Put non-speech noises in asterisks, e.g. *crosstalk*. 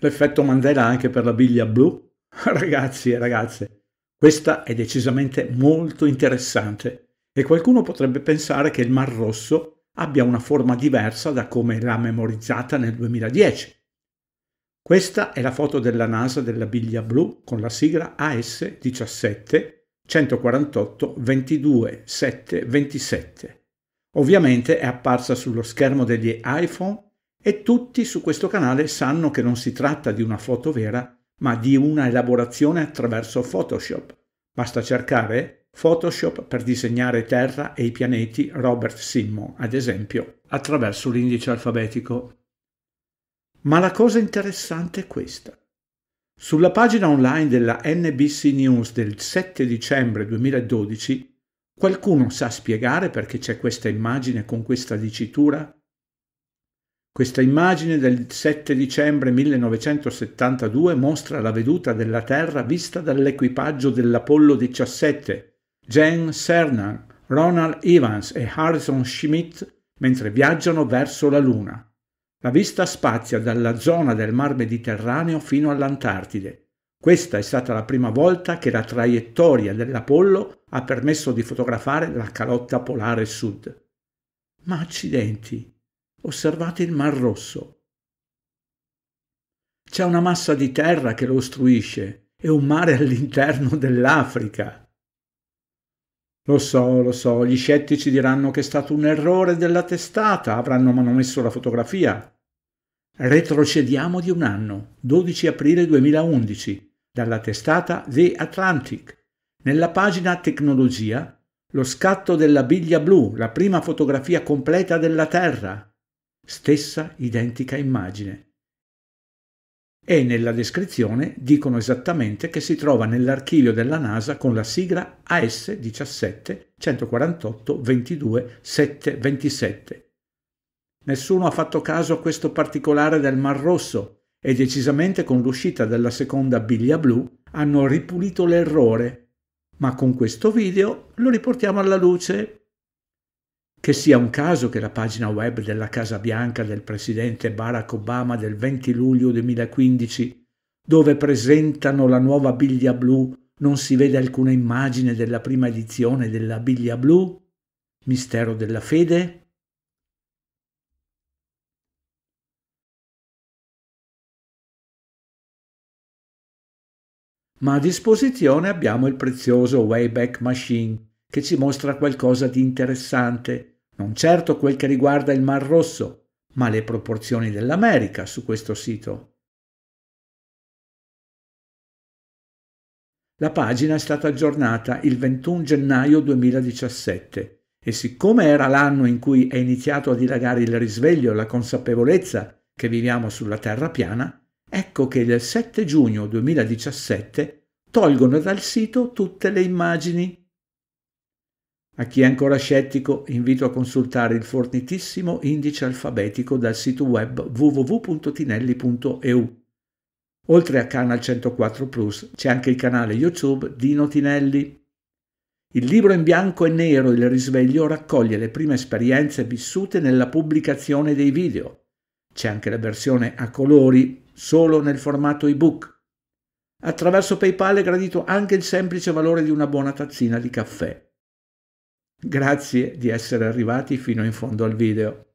L'effetto Mandela anche per la biglia blu? *laughs* Ragazzi e ragazze, questa è decisamente molto interessante e qualcuno potrebbe pensare che il Mar Rosso abbia una forma diversa da come l'ha memorizzata nel 2010. Questa è la foto della NASA della biglia blu con la sigla AS17 148 22 7 27. Ovviamente è apparsa sullo schermo degli iPhone e tutti su questo canale sanno che non si tratta di una foto vera, ma di una elaborazione attraverso Photoshop. Basta cercare Photoshop per disegnare Terra e i pianeti Robert Simmo, ad esempio, attraverso l'indice alfabetico. Ma la cosa interessante è questa. Sulla pagina online della NBC News del 7 dicembre 2012 qualcuno sa spiegare perché c'è questa immagine con questa dicitura questa immagine del 7 dicembre 1972 mostra la veduta della Terra vista dall'equipaggio dell'Apollo 17, Jen Cernan, Ronald Evans e Harrison Schmidt, mentre viaggiano verso la Luna. La vista spazia dalla zona del Mar Mediterraneo fino all'Antartide. Questa è stata la prima volta che la traiettoria dell'Apollo ha permesso di fotografare la calotta polare sud. Ma accidenti! osservate il Mar Rosso. C'è una massa di terra che lo ostruisce e un mare all'interno dell'Africa. Lo so, lo so, gli scettici diranno che è stato un errore della testata, avranno manomesso la fotografia. Retrocediamo di un anno, 12 aprile 2011, dalla testata The Atlantic. Nella pagina Tecnologia, lo scatto della biglia blu, la prima fotografia completa della Terra, stessa identica immagine. E nella descrizione dicono esattamente che si trova nell'archivio della NASA con la sigla AS17 148 22 727. Nessuno ha fatto caso a questo particolare del Mar Rosso e decisamente con l'uscita della seconda biglia blu hanno ripulito l'errore. Ma con questo video lo riportiamo alla luce che sia un caso che la pagina web della Casa Bianca del presidente Barack Obama del 20 luglio 2015, dove presentano la nuova biglia blu, non si vede alcuna immagine della prima edizione della biglia blu? Mistero della fede? Ma a disposizione abbiamo il prezioso Wayback Machine che ci mostra qualcosa di interessante, non certo quel che riguarda il Mar Rosso, ma le proporzioni dell'America su questo sito. La pagina è stata aggiornata il 21 gennaio 2017 e siccome era l'anno in cui è iniziato a dilagare il risveglio e la consapevolezza che viviamo sulla terra piana, ecco che il 7 giugno 2017 tolgono dal sito tutte le immagini a chi è ancora scettico invito a consultare il fornitissimo indice alfabetico dal sito web www.tinelli.eu. Oltre a Canal 104 Plus c'è anche il canale YouTube Dino Tinelli. Il libro in bianco e nero Il risveglio raccoglie le prime esperienze vissute nella pubblicazione dei video. C'è anche la versione a colori, solo nel formato ebook. Attraverso PayPal è gradito anche il semplice valore di una buona tazzina di caffè. Grazie di essere arrivati fino in fondo al video.